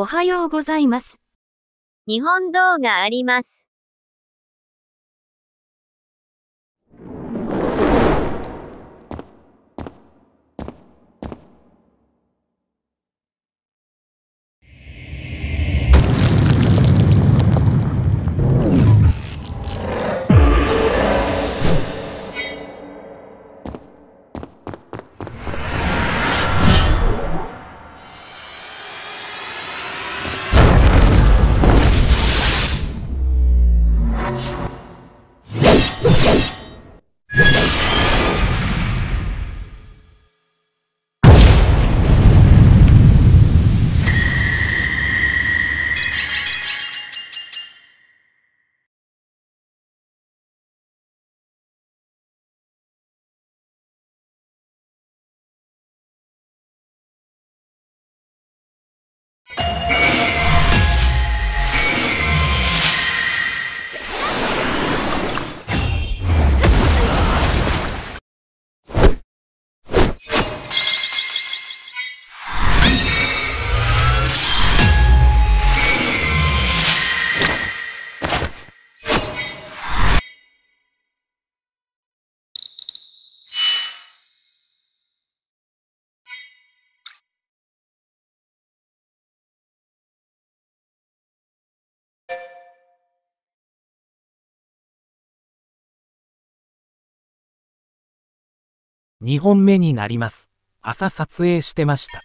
おはようございます。日本動画あります。2本目になります。朝撮影してました。